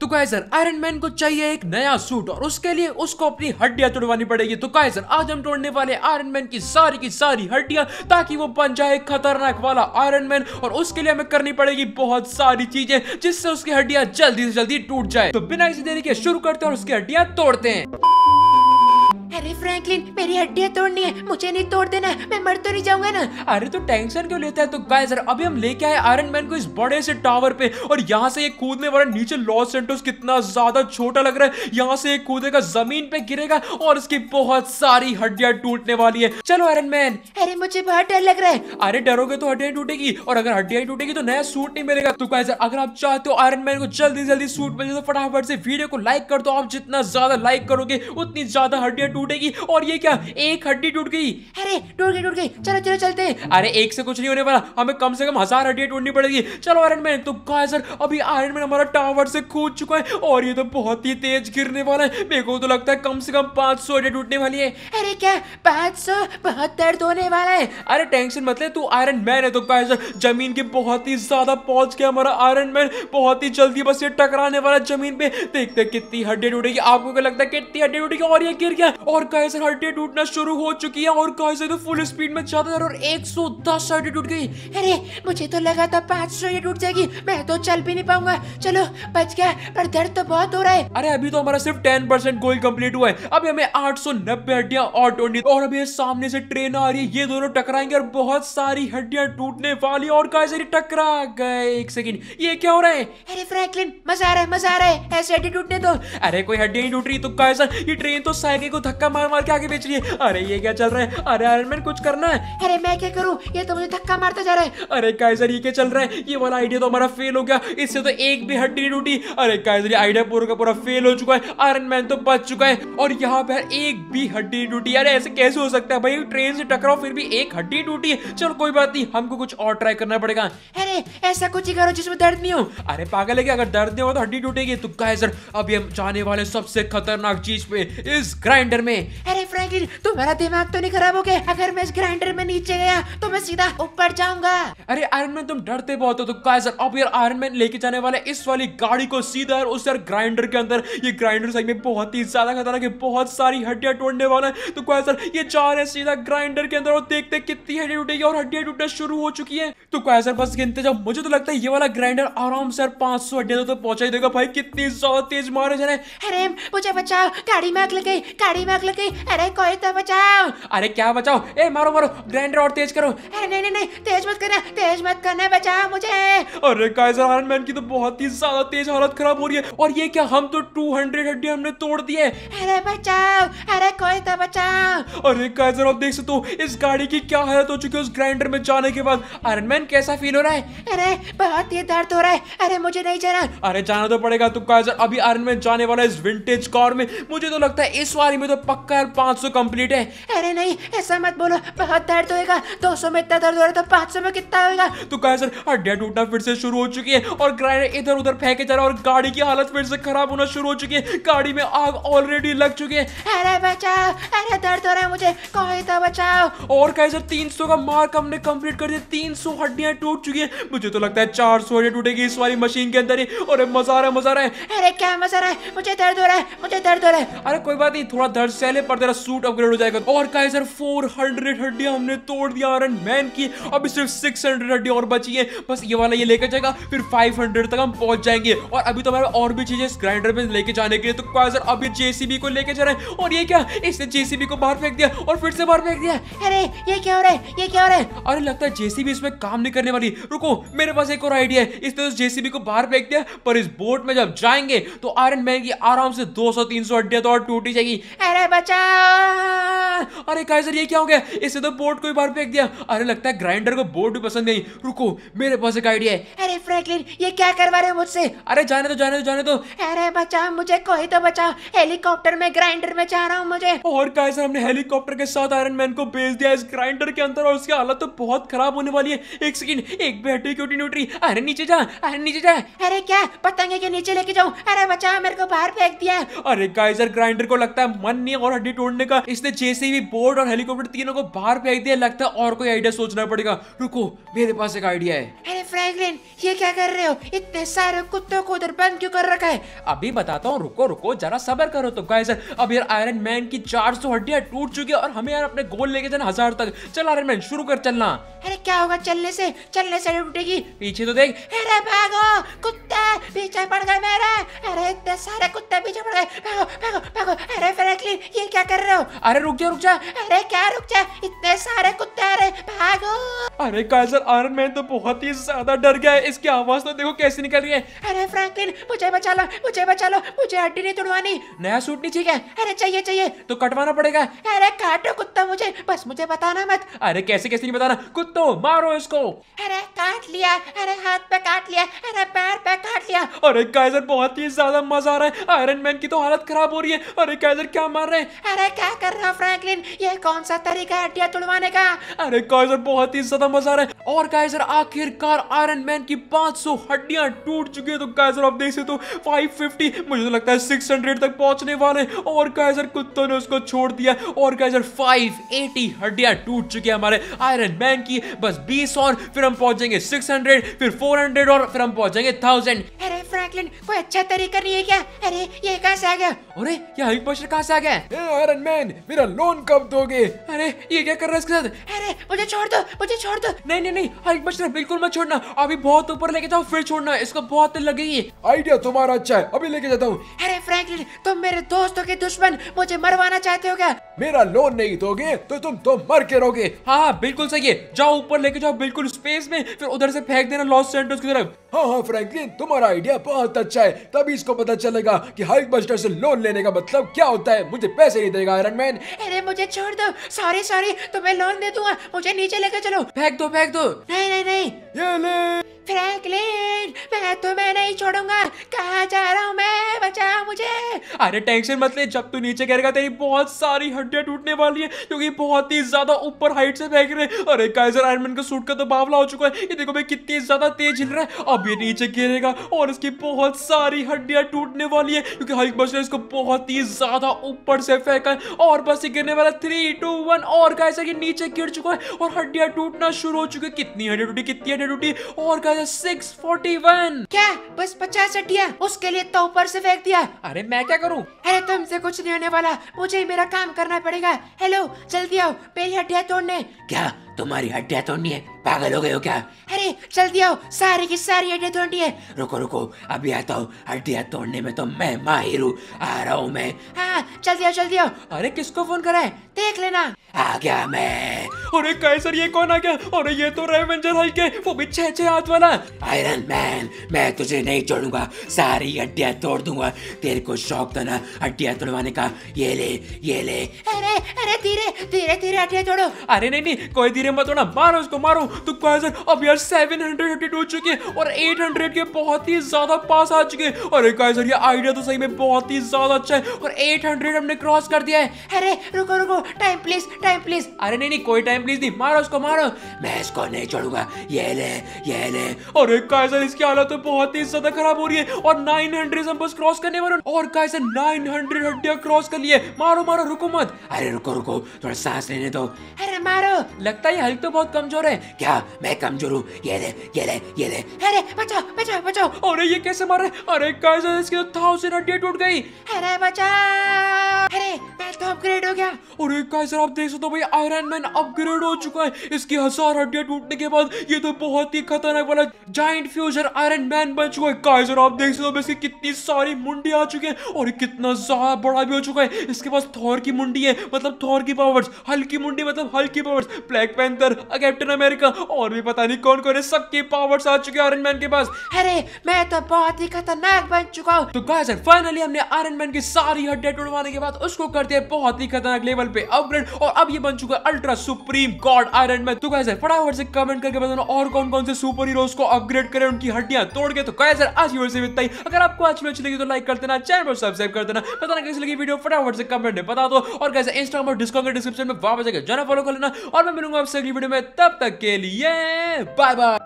तो geyser iron man को चाहिए एक नया सूट और उसके लिए उसको अपनी हड्डियां तोड़वानी पड़ेगी तो कैसर आज हम तोड़ने वाले आयरन मैन की सारी की सारी हड्डियां ताकि वो बन जाए खतरनाक वाला आयरन मैन और उसके लिए हमें करनी पड़ेगी बहुत सारी चीजें जिससे उसकी हड्डियां जल्दी से जल्दी टूट जाए तो बिना इसी देरी के शुरू करते हैं और उसकी हड्डियां तोड़ते हैं अरे फ्रैंकलिन मेरी हड्डियाँ तोड़नी है मुझे नहीं तोड़ देना मैं मर तो नहीं जाऊंगा ना अरे तो टेंशन क्यों लेता है तो गाइस अभी हम लेके आए आयरन मैन को इस बड़े से टावर पे और यहाँ से ये कूदने वाला नीचे लॉस सेंटोस कितना ज्यादा छोटा लग रहा है यहाँ से ये कूदेगा जमीन पे गिरेगा और उसकी बहुत सारी हड्डियाँ टूटने वाली है चलो आयरन मैन अरे मुझे बहुत डर लग रहा है अरे डरोगे तो हड्डियां टूटेगी और अगर हड्डियां टूटेगी तो नया सूट नहीं मिलेगा तो गाइस अगर आप चाहते हो आयरन मैन को जल्दी जल्दी सूट मिले तो फटाफट से वीडियो को लाइक कर दो आप जितना ज्यादा लाइक करोगे उतनी ज्यादा हड्डियाँ टूट टूटेगी और ये क्या एक हड्डी टूट गई अरे टूट गई टूट गई चलो चलो चलते हैं अरे एक से कुछ नहीं होने वाला हमें कम से कम हजार हड्डियां टूटनी पड़ेगी चलो आयरन मैन तो कहा सर अभी आयरन मैन हमारा टावर से कूद चुका है और ये तो बहुत ही तेज गिरने वाला है मेरे को तो लगता है कम से कम पांच सौ हड्डियां टूटने वाली है अरे क्या पांच सौ बहुत दर्द तो होने वाला है अरे टेंशन मत ले तू आयरन मैन है तो कहा सर जमीन के बहुत ही ज्यादा पहुंच गया हमारा आयरन मैन बहुत ही जल्दी बस ये टकराने वाला जमीन पे देखते कितनी हड्डी टूटेगी आपको क्या लगता है कितनी हड्डी टूटेगी और ये गिर गया और गाइस हड्डियां टूटना शुरू हो चुकी है और गाइस तो फुल स्पीड में जाता है और 110 हड्डी टूट गई अरे मुझे तो लगा था 500 सौ टूट जाएगी मैं तो चल भी नहीं पाऊंगा चलो बच गया पर दर्द तो बहुत हो रहा है अरे अभी तो हमारा सिर्फ टेन परसेंट गोल कम्प्लीट हुआ है अभी हमें आठ सौ नब्बे हड्डियाँ और टूटनी और अभी सामने से ट्रेन आ रही है ये दोनों टकराएंगे और बहुत सारी हड्डियाँ टूटने वाली और गाइस टकरा गए एक सेकेंड ये क्या हो रहा है अरे फ्रैंकलिन मजा आ रहा है मजा आ रहा है ऐसे हड्डी टूटने दो अरे कोई हड्डी नहीं टूट रही तो कैसा ये ट्रेन तो साइकिल को धक्का धक्का मार मार के आगे बेच रही है अरे ये क्या चल रहा है अरे आयरन मैन कुछ करना है अरे मैं क्या करूँ ये तो मुझे धक्का मारता जा रहा है अरे कायजर ये क्या चल रहा है ये वाला आइडिया तो हमारा फेल हो गया इससे तो एक भी हड्डी टूटी अरे कायजर आइडिया पूरा का पूरा फेल हो चुका है आयरन मैन तो बच चुका है और यहाँ पे एक भी हड्डी टूटी अरे ऐसे कैसे हो सकता है भाई ट्रेन से टकराओ फिर भी एक हड्डी टूटी चलो कोई बात नहीं हमको कुछ और ट्राई करना पड़ेगा अरे ऐसा कुछ ही करो जिसमें दर्द नहीं हो अरे पागल है कि अगर दर्द नहीं हो तो हड्डी टूटेगी तो गाइस अभी हम जाने वाले सबसे खतरनाक चीज पे इस ग्राइंडर में में अरे फ्रैंकलिन तुम्हारा दिमाग तो नहीं खराब हो गया अगर मैं इस ग्राइंडर में नीचे गया तो मैं सीधा ऊपर जाऊंगा अरे आयरन मैन तुम डरते बहुत हो तो काइजर अब यार आयरन मैन लेके जाने वाले इस वाली गाड़ी को सीधा और उस यार ग्राइंडर के अंदर ये ग्राइंडर साइड में बहुत ही ज्यादा खतरनाक है बहुत सारी हड्डियां टूटने वाले है तो काइजर ये जा रहे सीधा ग्राइंडर के अंदर और देखते कितनी हड्डी टूटेगी और हड्डियां टूटना शुरू हो चुकी है तो काइजर बस गिनते जाओ मुझे तो लगता है ये वाला ग्राइंडर आराम से पांच सौ हड्डियां तो पहुंचाई देगा भाई कितनी ज्यादा तेज मारे जा रहे हैं अरे मुझे बचाओ गाड़ी में आग लग गई गाड़ी में आग लग गई अरे कोई तो बचाओ अरे क्या बचाओ ए मारो मारो ग्राइंडर और तेज करो अरे नहीं नहीं नहीं तेज मत करना तेज मत करना बचाओ मुझे अरे काइजर आयरन मैन की तो बहुत ही ज्यादा तेज हालत खराब हो रही है और ये क्या हम तो 200 हड्डी हमने तोड़ दिए अरे बचाओ अरे कोई तो बचाओ अरे काइजर आप देख सकते हो इस गाड़ी की क्या हालत हो चुकी है उस ग्राइंडर में जाने के बाद आयरन मैन कैसा फील हो रहा है अरे बहुत ही दर्द हो रहा है अरे मुझे नहीं जाना अरे जाना तो पड़ेगा तो काइजर अभी आयरन मैन जाने वाला है इस विंटेज कार में मुझे तो लगता है इस वाली में तो पक्का यार सौ कम्प्लीट है अरे नहीं ऐसा मत बोलो बहुत दर्द होएगा 200 में इतना दर्द हो रहा था तो 500 में कितना होएगा तो कहा सर हड्डिया टूटना फिर से शुरू हो चुकी है और ग्राइंडर इधर उधर फेंके जा रहा है और गाड़ी की हालत फिर से खराब होना शुरू हो चुकी है गाड़ी में आग ऑलरेडी लग चुकी है अरे बचाओ अरे दर्द हो रहा है मुझे कोई तो बचाओ और कहा सर तीन का मार्क हमने कम्प्लीट कर दिया तीन सौ हड्डियाँ टूट चुकी है मुझे तो लगता है चार सौ हड्डियाँ टूटेगी इस वाली मशीन के अंदर ही और मजा आ रहा है मजा आ रहा है अरे क्या मजा आ रहा है मुझे दर्द हो रहा है मुझे दर्द हो रहा है अरे कोई बात नहीं थोड़ा दर्द सेले पर तेरा सूट अपग्रेड हो जाएगा और गाइस यार 400 हड्डियां हमने तोड़ दिया आयरन मैन की अभी सिर्फ 600 हड्डियां और बची है बस ये वाला ये लेकर जाएगा फिर 500 तक हम पहुंच जाएंगे और अभी तो हमारे और भी चीजें ग्राइंडर में लेके जाने के लिए तो गाइस सर अभी जेसीबी को लेकर जा रहे हैं और ये क्या इसने जेसीबी को बाहर फेंक दिया और फिर से बाहर फेंक दिया अरे ये क्या हो रहा है ये क्या हो रहा है अरे लगता है जेसीबी इसमें काम नहीं करने वाली रुको मेरे पास एक और आइडिया है इसने तो जेसीबी को बाहर फेंक दिया पर इस बोट में जब जाएंगे तो आयरन मैन की आराम से 200 300 हड्डियां तो और टूटी जाएगी अरे बचाओ अरे काइजर ये क्या हो गया इसे तो बोर्ड को ही बाहर फेंक दिया अरे लगता है ग्राइंडर को बोर्ड भी पसंद नहीं रुको मेरे पास एक आइडिया है अरे फ्रैंकलिन ये क्या करवा रहे हो मुझसे अरे जाने दो जाने दो जाने दो अरे बचाओ मुझे कोई तो बचाओ हेलीकॉप्टर में ग्राइंडर में जा रहा हूँ मुझे और काइजर हमने हेलीकॉप्टर के साथ आयरन मैन को भेज दिया इस ग्राइंडर के अंदर और उसकी हालत तो बहुत खराब होने वाली है एक सेकंड एक बैटरी क्यूटी न्यूट्री अरे नीचे जा अरे नीचे जा अरे क्या पतंगे के नीचे लेके जाऊं अरे बचाओ मेरे को बाहर फेंक दिया अरे गाइजर ग्राइंडर को लगता है मन नहीं और हड्डी तोड़ने का इसने जैसे ही बोर्ड और हेलीकॉप्टर तीनों को बाहर फेंक दिया लगता है और कोई आइडिया सोचना पड़ेगा रुको मेरे पास एक आइडिया है अरे फ्रैंकलिन ये क्या कर रहे हो इतने सारे कुत्तों को उधर बंद क्यों कर रखा है अभी बताता हूँ रुको रुको जरा सबर करो तो गाइस अब यार आयरन मैन की 400 हड्डियां टूट चुकी है और हमें यार अपने गोल लेके जाना हजार तक चल आयरन मैन शुरू कर चलना क्या होगा चलने से चलने से टूटेगी पीछे तो देख अरे भागो कुत्ते पीछे पड़ गए मेरे अरे इतने सारे कुत्ते पीछे पड़ गए भागो भागो भागो अरे फ्रैंकलिन ये क्या कर रहे हो अरे रुक जा रुक जा अरे क्या रुक जा इतने सारे कुत्ते अरे भागो अरे काइजर आयरन मैन तो बहुत ही ज्यादा डर गया है इसकी आवाज तो देखो कैसी निकल रही है अरे फ्रैंकलिन मुझे बचा लो मुझे बचा लो मुझे हड्डी नहीं तोड़वानी नया सूट नहीं चाहिए अरे चाहिए चाहिए तो कटवाना पड़ेगा अरे काटो कुत्ता मुझे बस मुझे बताना मत अरे कैसे कैसे नहीं बताना कुत्तो मारो इसको अरे काट लिया अरे हाथ पे काट लिया अरे पैर पे काट लिया अरे काइजर बहुत ही ज्यादा मजा आ रहा है आयरन मैन की तो हालत खराब हो रही है अरे काइजर क्या मार रहे हैं अरे क्या कर रहा फ्रैंकलिन ये कौन सा तरीका है हड्डियां तुड़वाने का अरे काइजर बहुत ही ज्यादा मजा आ रहा है और काइजर आखिरकार आयरन मैन की पांच सौ हड्डियां टूट चुकी है तो काइजर आप देख सकते हो फिफ्टी मुझे तो लगता है सिक्स हंड्रेड तक पहुंचने वाले और काइजर कुत्तों ने उसको छोड़ दिया और काइजर एटी हड्डियां टूट चुकी है हमारे आयरन मैन की बस बीस और फिर हम पहुंच जाएंगे सिक्स हंड्रेड फिर फोर हंड्रेड और फिर हम पहुंच जाएंगे थाउजेंड अरे फ्रैंकलिन कोई अच्छा तरीका नहीं है क्या अरे ये कहाँ से आ गया अरे ये हल्क पोस्टर कहाँ से आ गया आयरन मैन मेरा लोन कब दोगे अरे ये क्या कर रहा है इसके साथ अरे मुझे छोड़ दो मुझे छोड़ दो नहीं नहीं नहीं हल्क पोस्टर बिल्कुल मत छोड़ना अभी बहुत ऊपर लेके जाओ फिर छोड़ना इसको बहुत लगेगी आइडिया तुम्हारा अच्छा है अभी लेके जाता हूँ अरे फ्रैंकलिन तुम मेरे दोस्तों के दुश्मन मुझे मरवाना चाहते हो क्या मेरा लोन नहीं दोगे तो तुम तो मर के रहोगे हाँ, हाँ बिल्कुल सही है जाओ ऊपर लेके जाओ बिल्कुल स्पेस में फिर उधर से फेंक देना लॉस सेंटर्स की तरफ हाँ हाँ फ्रैंकलिन तुम्हारा आइडिया बहुत अच्छा है तभी इसको पता चलेगा कि हाइक बस्टर से लोन लेने का मतलब क्या होता है मुझे पैसे नहीं देगा आयरन मैन अरे मुझे छोड़ दो सॉरी सॉरी तुम्हें लोन दे दूंगा मुझे नीचे लेके चलो फेंक दो फेंक दो नहीं नहीं नहीं ये ले फ्रैंकलिन मैं तुम्हें नहीं छोड़ूंगा कहा जा रहा हूँ बचाओ मुझे अरे टेंशन मत ले जब तू नीचे गिरेगा तेरी बहुत सारी हड्डियां टूटने वाली है क्योंकि बहुत ही ज्यादा ऊपर हाइट से फेंक रहे अरे काइजर आयरमैन का सूट का तो बावला हो चुका है ये देखो मैं कितनी ज्यादा तेज हिल रहा है अब ये नीचे गिरेगा और इसकी बहुत सारी हड्डियां टूटने वाली है क्योंकि हल्क बस ने इसको बहुत ही ज्यादा ऊपर से फेंका है और बस ये गिरने वाला थ्री टू वन और काइजर ये नीचे गिर चुका है और हड्डियां टूटना शुरू हो चुकी है कितनी हड्डी टूटी कितनी हड्डी टूटी और काइजर सिक्स फोर्टी वन क्या बस पचास हड्डिया उसके लिए तो ऊपर से फेंक रख दिया अरे मैं क्या करूँ अरे तुमसे कुछ नहीं होने वाला मुझे ही मेरा काम करना पड़ेगा हेलो जल्दी आओ पहली हड्डियाँ तोड़ने क्या तुम्हारी हड्डियां तोड़नी है पागल हो गए हो क्या अरे जल्दी आओ सारी की सारी हड्डियां तोड़नी है रुको रुको अभी आता हूँ हड्डियां तोड़ने में तो मैं माहिर हूँ आ रहा हूँ मैं हाँ जल्दी आओ जल्दी आओ अरे किसको फोन करा है देख लेना आ गया मैं अरे कैसर ये कौन आ गया अरे ये तो रेवेंजर हल्क है वो भी छह छह हाथ वाला आयरन मैन मैं तुझे नहीं छोड़ूंगा सारी हड्डियां तोड़ दूंगा तेरे को शौक था ना हड्डियां तोड़वाने का ये ले ये ले अरे अरे धीरे धीरे धीरे हड्डियां तोड़ो अरे नहीं नहीं कोई धीरे ये मत होना मारो इसको मारो तो काइजर अब यार सेवन हंड्रेड फिफ्टी टू चुके और एट हंड्रेड के बहुत ही ज्यादा पास आ चुके और एक काइजर ये आइडिया तो सही में बहुत ही ज्यादा अच्छा है और एट हंड्रेड हमने क्रॉस कर दिया है अरे रुको रुको टाइम प्लीज टाइम प्लीज अरे नहीं नहीं कोई टाइम प्लीज नहीं मारो उसको मारो मैं इसको नहीं छोड़ूंगा ये ले ये ले और एक काइजर इसकी हालत तो बहुत ही ज्यादा खराब हो रही है और नाइन हंड्रेड हम बस क्रॉस करने वाले और नाइन हंड्रेड हड्डियां क्रॉस कर लिए मारो मारो रुको मत अरे रुको रुको थोड़ा सांस लेने दो अरे मारो लगता है हल्क तो बहुत कमजोर है क्या मैं कमजोर हूँ ये दे ये दे ये दे अरे बचाओ बचाओ बचाओ अरे ये कैसे मारे अरे कैसे इसके तो थाउजेंड हड्डी टूट गई अरे बचाओ अरे आयरन का अपग्रेड हो गया और एक आप देख सकते हो भाई आयरन मैन अपग्रेड हो चुका है इसकी हजार हड्डियां टूटने के बाद ये तो बहुत ही खतरनाक वाला जाइंट फ्यूजन आयरन मैन बन चुका है काइजर आप देख सकते हो इसकी कितनी सारी मुंडी आ चुकी है और कितना ज्यादा बड़ा भी हो चुका है इसके पास थॉर की मुंडी है मतलब थॉर की पावर्स हल्की मुंडी मतलब हल्की powers Black Panther Captain America और भी पता नहीं कौन कौन है सबकी पावर्स आ चुके आयरन मैन के पास अरे मैं तो बहुत ही खतरनाक बन चुका हूँ तो गाइस फाइनली हमने आयरन मैन की सारी हड्डियां टूटवाने के बाद उसको कर दिया गए बहुत ही खतरनाक लेवल पे अपग्रेड और अब ये बन चुका है ultra supreme god Iron Man तो कैसे फटाफट से कमेंट करके बताना और कौन कौन से सुपर हीरो को अपग्रेड करें उनकी हड्डियां तोड़ के तो कैसे आज वीडियो से इतना ही अगर आपको आज अच्छी लगी तो लाइक कर देना चैनल पर सब्सक्राइब कर देना बताना कैसे लगी वीडियो फटाफट से कमेंट में बता दो और कैसे इंस्टाग्राम और डिस्कॉर्ड के डिस्क्रिप्शन में वापस जाकर जाना फॉलो कर लेना और मैं मिलूंगा आपसे अगली वीडियो में तब तक के लिए बाय बाय